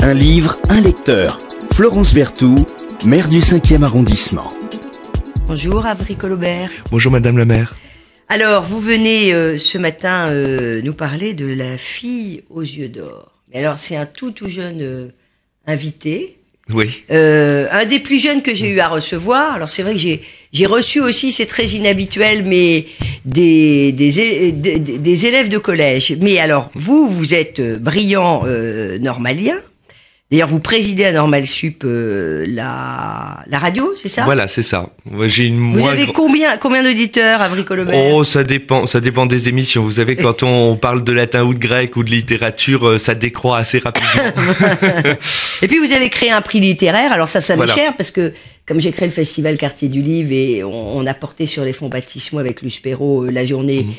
Un livre, un lecteur. Florence Berthoud, maire du 5e arrondissement. Bonjour Avry Colobert. Bonjour Madame la maire. Alors, vous venez euh, ce matin euh, nous parler de la fille aux yeux d'or. alors, c'est un tout tout jeune euh, invité. Oui. un des plus jeunes que j'ai eu à recevoir. Alors, c'est vrai que j'ai reçu aussi, c'est très inhabituel, mais des des, des des élèves de collège. Mais alors, vous vous êtes brillant normalien. D'ailleurs, vous présidez à Normal Sup euh, la, la radio, c'est ça Voilà, c'est ça. J'ai une Vous avez combien combien d'auditeurs à Oh, ça dépend, ça dépend des émissions. Vous savez, quand on, parle de latin ou de grec ou de littérature, euh, ça décroît assez rapidement. et puis vous avez créé un prix littéraire. Alors ça, ça m'est cher parce que comme j'ai créé le festival Quartier du Livre et on, a porté sur les fonds baptismaux avec Luce Perrault euh, la journée. Mhm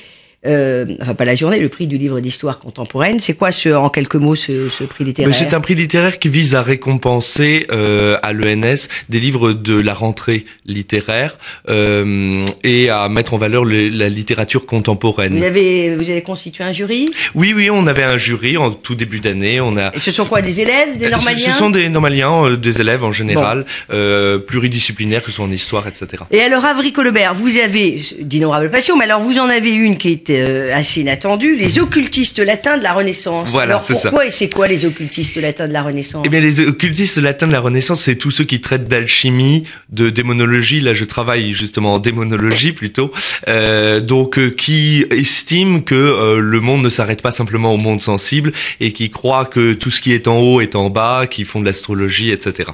euh, enfin pas la journée, le prix du livre d'histoire contemporaine. C'est quoi, ce, en quelques mots, ce, prix littéraire C'est un prix littéraire qui vise à récompenser euh, à l'ENS des livres de la rentrée littéraire euh, et à mettre en valeur la littérature contemporaine. Vous avez, vous avez constitué un jury Oui, oui, on avait un jury en tout début d'année. On a. Et ce sont quoi, des élèves, des euh, normaliens ce, sont des normaliens, euh, des élèves en général, euh, pluridisciplinaires que ce soit en histoire, etc. Et alors, Avry Colbert, vous avez, d'innombrables passions, mais alors vous en avez une qui est euh, assez inattendu, les occultistes latins de la Renaissance. Alors pourquoi et c'est quoi les occultistes latins de la Renaissance Eh bien, les occultistes latins de la Renaissance, c'est tous ceux qui traitent d'alchimie, de démonologie. Là, je travaille justement en démonologie plutôt. Euh, donc, euh, qui estiment que le monde ne s'arrête pas simplement au monde sensible et qui croient que tout ce qui est en haut est en bas, qui font de l'astrologie, etc.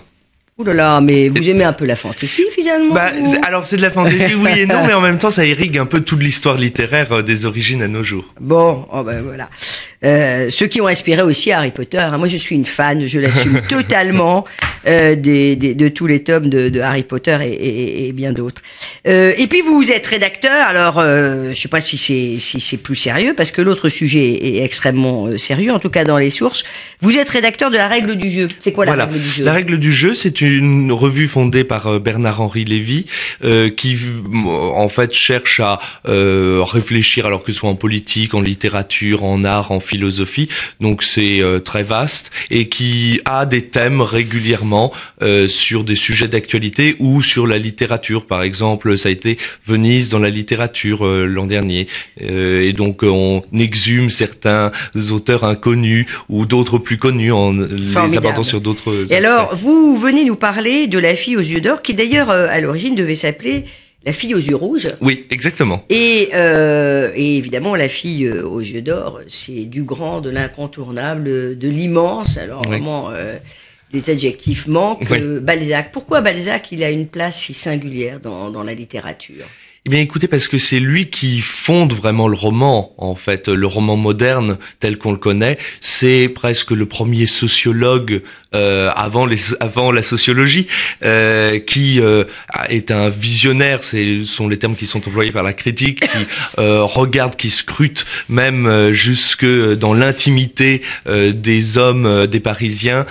Ouh là là, mais vous aimez un peu la fantaisie finalement bah, Alors c'est de la fantaisie, oui et non, mais en même temps ça irrigue un peu toute l'histoire littéraire euh, des origines à nos jours. Bon, oh ben voilà. Euh, ceux qui ont inspiré aussi Harry Potter. Hein. Moi, je suis une fan, je l'assume totalement euh, des, des, de tous les tomes de, de Harry Potter et, et, et bien d'autres. Euh, et puis, vous êtes rédacteur, alors euh, je sais pas si c'est si c'est plus sérieux parce que l'autre sujet est, extrêmement euh, sérieux, en tout cas dans les sources. Vous êtes rédacteur de la règle du jeu. C'est quoi la règle du jeu La règle du jeu, c'est une revue fondée par Bernard Henri Lévy qui, en fait, cherche à réfléchir, alors que ce soit en politique, en littérature, en art, en film philosophie, donc c'est euh, très vaste et qui a des thèmes régulièrement euh, sur des sujets d'actualité ou sur la littérature, par exemple, ça a été Venise dans la littérature euh, l'an dernier, et donc on exhume certains auteurs inconnus ou d'autres plus connus en les abordant sur d'autres. Et alors, vous venez nous parler de la fille aux yeux d'or, qui d'ailleurs à l'origine devait s'appeler la fille aux yeux rouges. Oui, exactement. Et, euh, évidemment, la fille euh, aux yeux d'or, c'est du grand, de l'incontournable, de l'immense. Alors vraiment, euh, des adjectifs manquent. Balzac. Pourquoi Balzac, il a une place si singulière dans, dans la littérature eh bien, écoutez, parce que c'est lui qui fonde vraiment le roman, en fait, le roman moderne tel qu'on le connaît. C'est presque le premier sociologue euh, avant, les, avant la sociologie, euh, qui euh, est un visionnaire, ce sont les termes qui sont employés par la critique, qui regarde, qui scrute même jusque dans l'intimité des hommes, des Parisiens,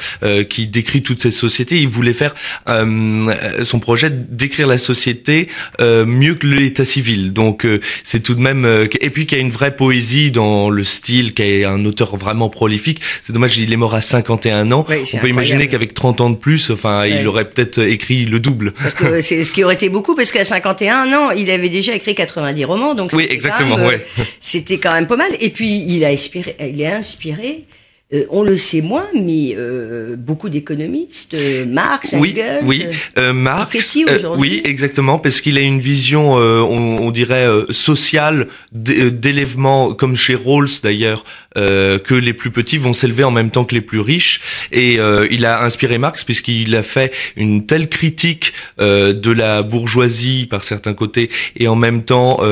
qui décrit toute cette société. Il voulait faire son projet d'écrire la société mieux que l'état civil. Donc c'est tout de même... et puis qu'il y a une vraie poésie dans le style, qui est un auteur vraiment prolifique. C'est dommage, il est mort à 51 ans imaginer qu'avec 30 ans de plus, enfin, il aurait peut-être écrit le double. Parce que euh, c'est ce qui aurait été beaucoup, parce qu'à 51 ans, il avait déjà écrit 90 romans, donc oui, exactement, euh, ouais. C'était quand même pas mal. Et puis il a inspiré, il a inspiré euh, on le sait moins, mais euh, beaucoup d'économistes, euh, Marx, Engels, oui, oui. Marx, oui, exactement, parce qu'il a une vision, on, dirait sociale d'élèvement, comme chez Rawls d'ailleurs, que les plus petits vont s'élever en même temps que les plus riches, et il a inspiré Marx puisqu'il a fait une telle critique de la bourgeoisie par certains côtés, et en même temps, enfin,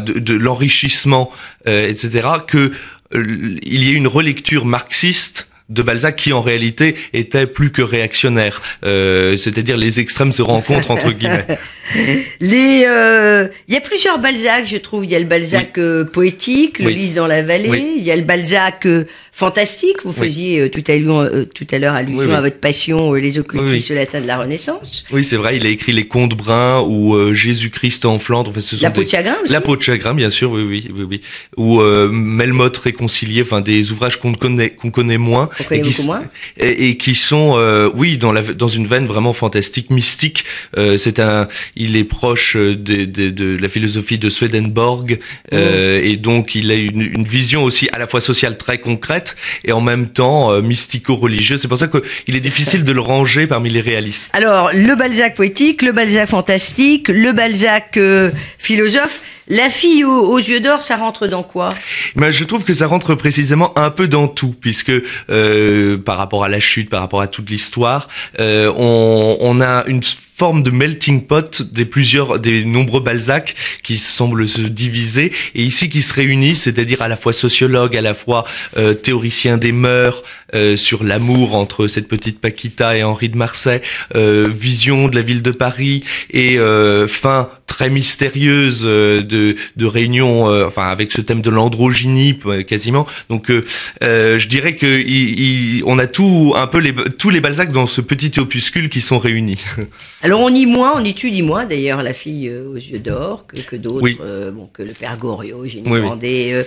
de, de l'enrichissement, etc., que euh, il y ait une relecture marxiste de Balzac qui en réalité était plus que réactionnaire, euh, c'est-à-dire les extrêmes se rencontrent entre guillemets. Les, euh, il y a plusieurs Balzac, je trouve. Il y a le Balzac euh, poétique, le Lys dans la vallée. Il y a le Balzac fantastique. Vous faisiez euh, tout à l'heure, tout à l'heure allusion à votre passion, euh, les occultistes latins de la Renaissance. Oui, c'est vrai. Il a écrit les Contes bruns ou euh, Jésus-Christ en Flandre. la peau de chagrin aussi. La peau de chagrin, bien sûr. Oui, oui, oui, oui. Ou Melmoth réconcilié. Enfin, des ouvrages qu'on connaît, qu'on connaît moins, et, qui, moins. Et, qui sont, oui, dans la, dans une veine vraiment fantastique, mystique. c'est un, il est proche de, de, de la philosophie de Swedenborg, mmh. et donc il a une, une vision aussi à la fois sociale très concrète et en même temps euh, mystico-religieux. C'est pour ça qu'il est difficile de le ranger parmi les réalistes. Alors, le Balzac poétique, le Balzac fantastique, le Balzac euh, philosophe, la fille aux, yeux d'or, ça rentre dans quoi ben, Je trouve que ça rentre précisément un peu dans tout, puisque euh, par rapport à la chute, par rapport à toute l'histoire, euh, on, a une forme de melting pot des plusieurs des nombreux Balzac qui semblent se diviser et ici qui se réunissent, c'est-à-dire à la fois sociologue, à la fois euh, théoricien des mœurs euh, sur l'amour entre cette petite Paquita et Henri de Marseille, vision de la ville de Paris et fin très mystérieuse euh, de, de réunion, euh, enfin avec ce thème de l'androgynie euh, quasiment. Donc je dirais que on a tout un peu les, tous les Balzac dans ce petit opuscule qui sont réunis. Alors on y moins, on étudie moins d'ailleurs la fille aux yeux d'or que, d'autres, que le père Goriot, j'ai demandé...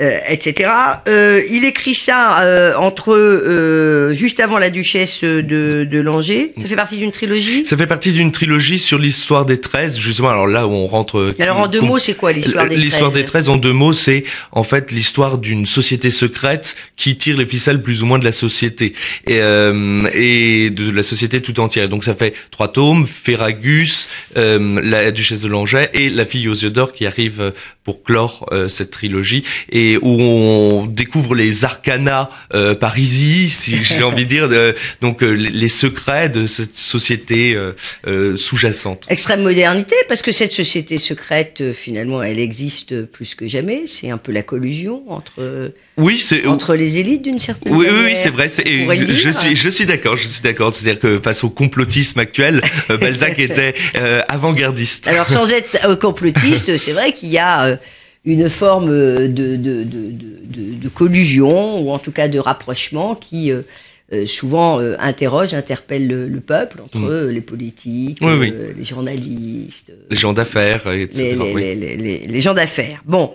Euh, etc. Euh, il écrit ça euh, entre juste avant la duchesse de, de Langeais. Ça fait partie d'une trilogie. Ça fait partie d'une trilogie sur l'histoire des treize, justement. Alors là où on rentre. Alors en deux mots, c'est quoi l'histoire des treize L'histoire des treize en deux mots, c'est en fait l'histoire d'une société secrète qui tire les ficelles plus ou moins de la société et, et de la société tout entière. Donc ça fait trois tomes Ferragus, la duchesse de Langeais et la fille aux yeux d'or qui arrive pour clore euh, cette trilogie et où on découvre les arcanas euh, si j'ai envie de dire, donc euh, les secrets de cette société euh, sous-jacente. Extrême modernité, parce que cette société secrète, finalement, elle existe plus que jamais. C'est un peu la collusion entre oui, entre les élites d'une certaine manière. Oui, oui, c'est vrai. je, je, suis, je suis d'accord. Je suis d'accord. C'est-à-dire que face au complotisme actuel, Balzac était avant-gardiste. Alors sans être complotiste, c'est vrai qu'il y a une forme euh, de, de, de, de, collusion ou en tout cas de rapprochement qui euh, euh, souvent interroge, interpelle le, peuple entre mm. les politiques, les journalistes, les gens d'affaires, etc. Les, les, les, les gens d'affaires. Bon.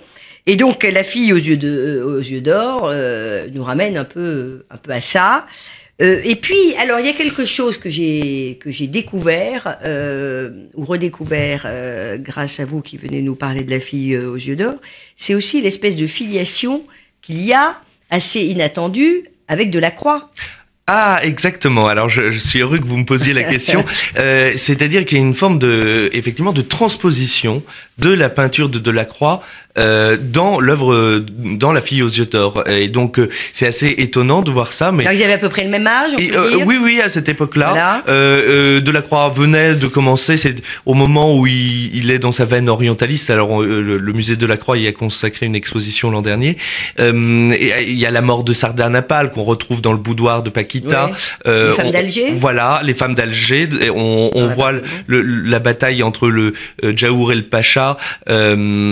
Et donc la fille aux yeux de, aux yeux d'or nous ramène un peu un peu à ça. Euh, et puis, alors, il y a quelque chose que j'ai que j'ai découvert euh, ou redécouvert euh, grâce à vous qui venez nous parler de la fille aux yeux d'or. C'est aussi l'espèce de filiation qu'il y a assez inattendue avec de la croix. Ah, exactement. Alors, je, suis heureux que vous me posiez la question. C'est-à-dire qu'il y a une forme de, effectivement, de transposition de la peinture de Delacroix euh, dans l'œuvre, euh, dans La fille aux yeux d'or. Et donc, euh, c'est assez étonnant de voir ça. Mais... Alors, ils avaient à peu près le même âge euh, Oui, oui, à cette époque-là. Voilà. Delacroix venait de commencer, c'est au moment où il, est dans sa veine orientaliste. Alors, le le, de musée Delacroix y a consacré une exposition l'an dernier. Et, il y a la mort de Sardanapale qu'on retrouve dans le boudoir de Paquita. les femmes d'Alger. Voilà, les femmes d'Alger. On, on voit la bataille entre le Jaour et le Pacha euh,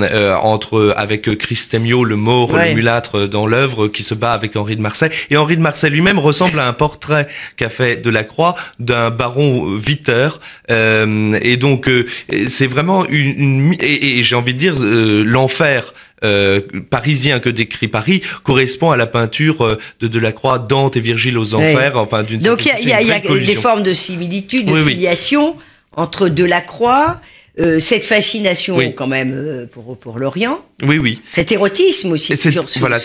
euh, entre avec Christemio, le mort, le mulâtre dans l'œuvre, qui se bat avec Henri de Marseille. Et Henri de Marseille lui-même ressemble à un portrait qu'a fait Delacroix d'un baron viteur. et donc, euh, c'est vraiment une... et, j'ai envie de dire, l'enfer. Euh, parisien que décrit Paris correspond à la peinture de Delacroix, Dante et Virgile aux Enfers. Enfin, d'une Donc il y a, y a des formes de similitude, de filiation entre Delacroix euh, cette fascination quand même euh, pour, pour l'Orient. Oui, oui. Cet érotisme aussi, voilà,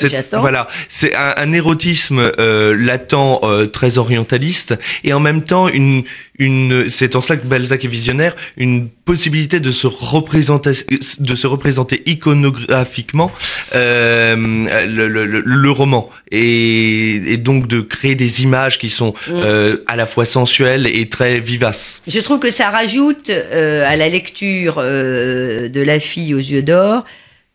c'est un, érotisme euh, latent, euh, très orientaliste, et en même temps, une, c'est en cela que Balzac est visionnaire, une possibilité de se représenter, de se représenter iconographiquement euh, le, roman, et, donc de créer des images qui sont mm. à la fois sensuelles et très vivaces. Je trouve que ça rajoute à la lecture de La fille aux yeux d'or,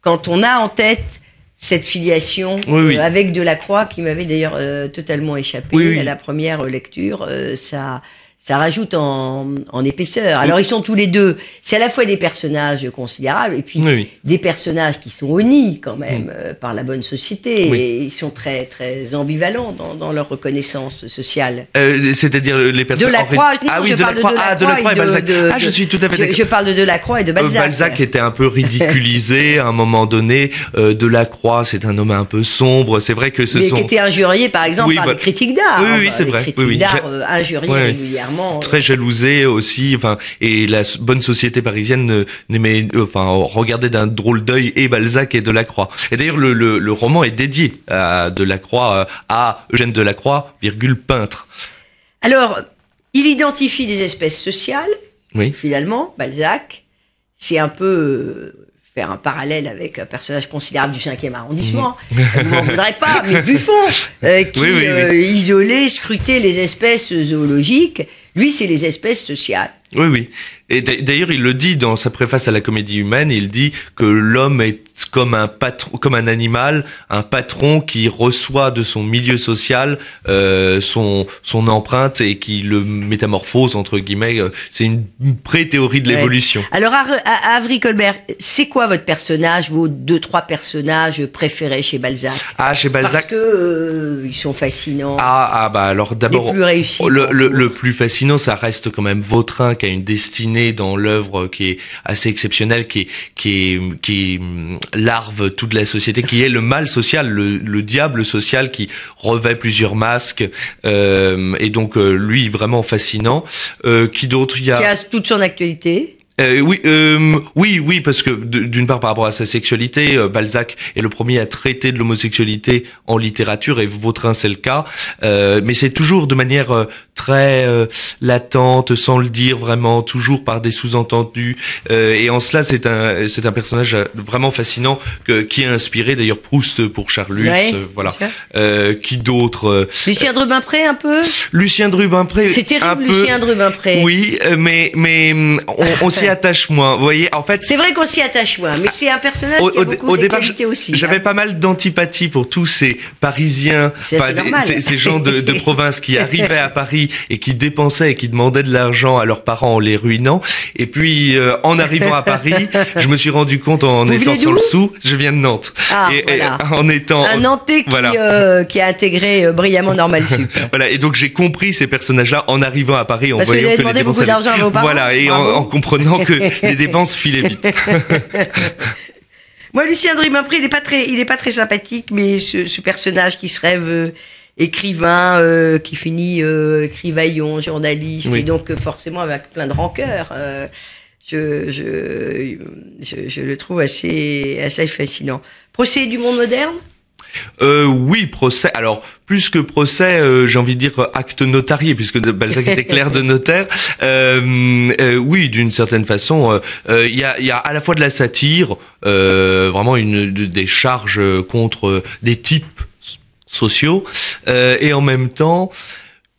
quand on a en tête cette filiation euh, avec Delacroix, qui m'avait d'ailleurs euh, totalement échappé à la première euh, lecture, ça ça rajoute en, épaisseur. Alors ils sont tous les deux, c'est à la fois des personnages considérables et puis des personnages qui sont honnis quand même mm. euh, par la bonne société et ils sont très très ambivalents dans, leur reconnaissance sociale. Euh, c'est-à-dire les personnages de la Croix, ah oui, je de, parle la de, ah, de la Croix et, de, Balzac. ah, je suis tout à fait je, je, parle de Croix et de euh, Balzac. Balzac était un peu ridiculisé à un moment donné. De la Croix c'est un homme un peu sombre. C'est vrai que ce Mais qui était injurié par exemple par les bah critiques d'art. Oui, oui, hein, c'est vrai. Critiques d'art injuriées régulièrement. Euh. Très jalousé aussi. Enfin, et la bonne société parisienne n'aimait, euh, enfin, regardait d'un drôle d'œil et Balzac et Delacroix. Et d'ailleurs, le, roman est dédié à Delacroix, euh, à Eugène Delacroix, virgule peintre. Alors, il identifie des espèces sociales. Finalement, Balzac, c'est un peu faire un parallèle avec un personnage considérable du 5e arrondissement. Mmh. Vous m'en voudrez pas, mais Buffon, qui les espèces zoologiques lui, c'est les espèces sociales. Oui, oui. Et d'ailleurs, il le dit dans sa préface à la Comédie humaine, il dit que l'homme est comme un patron, comme un animal, un patron qui reçoit de son milieu social euh, son empreinte et qui le métamorphose entre guillemets. C'est une, pré-théorie de l'évolution. Alors, à, Colbert, c'est quoi votre personnage, vos deux trois personnages préférés chez Balzac Ah, chez Balzac, parce que euh, ils sont fascinants. Ah, ah bah alors d'abord le, le plus fascinant sinon, ça reste quand même Vautrin qui a une destinée dans l'œuvre qui est assez exceptionnelle, qui, qui, mm, larve toute la société, qui est le mal social, le, diable social qui revêt plusieurs masques. Euh, et donc, euh, lui, vraiment fascinant. Euh, qui d'autre y a... Qui a toute son actualité. Euh, oui, euh, oui, oui, parce que d'une part par rapport à sa sexualité, euh, Balzac est le premier à traiter de l'homosexualité en littérature et Vautrin c'est le cas, euh, mais c'est toujours de manière euh, très latente, sans le dire vraiment, toujours par des sous-entendus. et en cela, c'est un c'est un personnage vraiment fascinant que, qui a inspiré d'ailleurs Proust pour Charlus, voilà. qui d'autre Lucien drubin un peu. Lucien Drubin-Pré. C'est terrible, Lucien drubin Oui, mais mais hum, on, on s'y attache moins. Vous voyez, en fait. C'est vrai qu'on s'y attache moins, mais ah, c'est un personnage au, qui a beaucoup au départ, aussi. J'avais hein. pas mal d'antipathie pour tous ces Parisiens, ces, gens de, province qui arrivaient à Paris et qui dépensaient et qui demandaient de l'argent à leurs parents en les ruinant. Et puis, euh, en arrivant à Paris, je me suis rendu compte en étant sur le sou, je viens de Nantes. Ah, en étant un Nantais qui, euh, a intégré euh, brillamment Normal Sup. voilà. Et donc j'ai compris ces personnages-là en arrivant à Paris, en Parce voyant que, vous avez demandé beaucoup d'argent à vos parents. Voilà. Et en comprenant que les dépenses filaient vite. Moi, Lucien après, il est pas très, il est pas très sympathique, mais ce, personnage qui se rêve euh, écrivain, euh, qui finit euh, écrivaillon, journaliste, et donc forcément avec plein de rancœur. Je, je, je, le trouve assez, assez fascinant. Procès du monde moderne euh, oui, procès. Alors, plus que procès, euh, j'ai envie de dire euh, acte notarié, puisque Balzac était clair de notaire. oui, d'une certaine façon, il y a, à la fois de la satire, vraiment une, des charges contre des types sociaux, et en même temps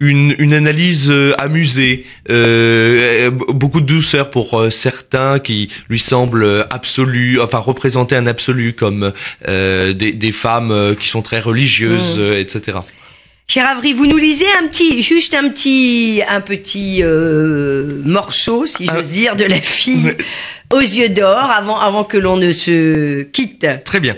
une, analyse euh, amusée, euh, beaucoup de douceur pour euh, certains qui lui semblent absolus, enfin représenter un absolu comme des, femmes qui sont très religieuses, mm. etc. Cher Avry, vous nous lisez un petit, juste un petit, un petit morceau, si j'ose ah. dire, de la fille aux yeux d'or avant, avant que l'on ne se quitte. Très bien.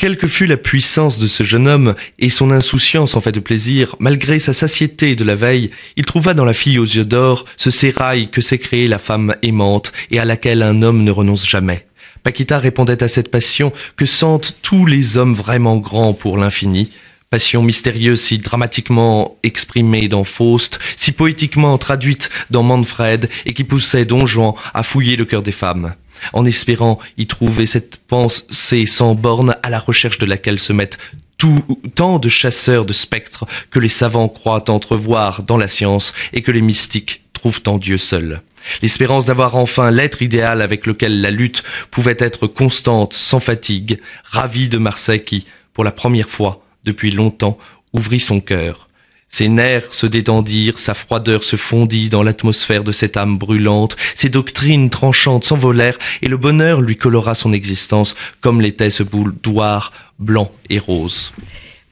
Quelle que fût la puissance de ce jeune homme et son insouciance en fait de plaisir, malgré sa satiété de la veille, il trouva dans la fille aux yeux d'or ce sérail que s'est créé la femme aimante et à laquelle un homme ne renonce jamais. Paquita répondait à cette passion que sentent tous les hommes vraiment grands pour l'infini, passion mystérieuse si dramatiquement exprimée dans Faust, si poétiquement traduite dans Manfred et qui poussait Don Juan à fouiller le cœur des femmes en espérant y trouver cette pensée sans borne à la recherche de laquelle se mettent tout, tant de chasseurs de spectres que les savants croient entrevoir dans la science et que les mystiques trouvent en Dieu seul. L'espérance d'avoir enfin l'être idéal avec lequel la lutte pouvait être constante, sans fatigue, ravie de Marseille qui, pour la première fois depuis longtemps, ouvrit son cœur, ses nerfs se détendirent, sa froideur se fondit dans l'atmosphère de cette âme brûlante, ses doctrines tranchantes s'envolèrent, et le bonheur lui colora son existence, comme l'était ce boudoir blanc et rose.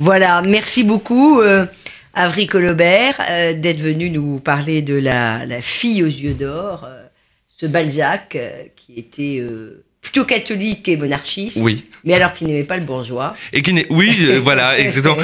Voilà, merci beaucoup. Euh... euh d'être venu nous parler de la, fille aux yeux d'or, euh, ce Balzac euh, qui était plutôt catholique et monarchiste. Oui. Mais alors qu'il n'aimait pas le bourgeois. Et qui oui, euh, voilà, exactement.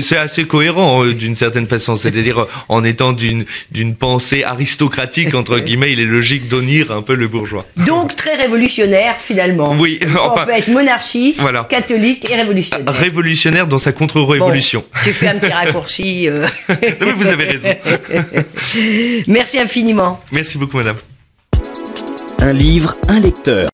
C'est assez cohérent euh, d'une certaine façon. C'est-à-dire euh, en étant d'une d'une pensée aristocratique entre guillemets, il est logique d'onir un peu le bourgeois. Donc très révolutionnaire finalement. Oui. on peut être monarchiste, catholique et révolutionnaire. Ah, révolutionnaire dans sa contre-révolution. J'ai fait un petit raccourci. vous avez raison. Merci infiniment. Merci beaucoup, madame. Un livre, un lecteur.